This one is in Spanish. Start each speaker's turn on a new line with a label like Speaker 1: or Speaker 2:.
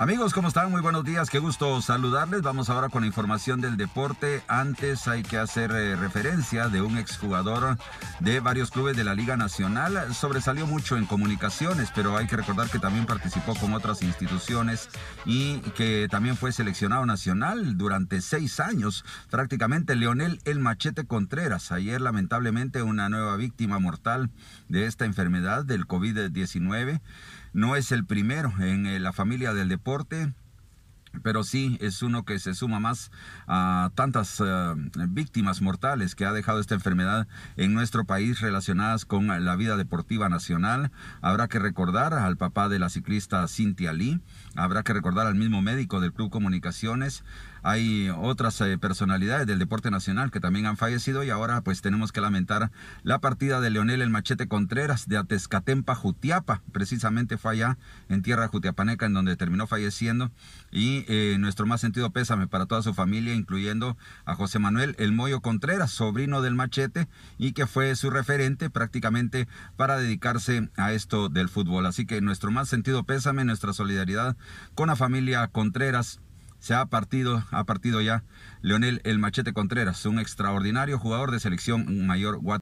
Speaker 1: Amigos, ¿cómo están? Muy buenos días, qué gusto saludarles. Vamos ahora con la información del deporte. Antes hay que hacer eh, referencia de un exjugador de varios clubes de la Liga Nacional. Sobresalió mucho en comunicaciones, pero hay que recordar que también participó con otras instituciones y que también fue seleccionado nacional durante seis años. Prácticamente Leonel El Machete Contreras. Ayer lamentablemente una nueva víctima mortal de esta enfermedad del COVID-19 no es el primero en eh, la familia del deporte pero sí es uno que se suma más a tantas eh, víctimas mortales que ha dejado esta enfermedad en nuestro país relacionadas con la vida deportiva nacional. Habrá que recordar al papá de la ciclista Cintia Lee, habrá que recordar al mismo médico del Club Comunicaciones. Hay otras eh, personalidades del deporte nacional que también han fallecido y ahora pues tenemos que lamentar la partida de Leonel El Machete Contreras de Atezcatempa, Jutiapa. Precisamente fue allá en tierra jutiapaneca en donde terminó falleciendo y eh, nuestro más sentido pésame para toda su familia, incluyendo a José Manuel El Moyo Contreras, sobrino del machete y que fue su referente prácticamente para dedicarse a esto del fútbol. Así que nuestro más sentido pésame, nuestra solidaridad con la familia Contreras se ha partido, ha partido ya Leonel El Machete Contreras, un extraordinario jugador de selección mayor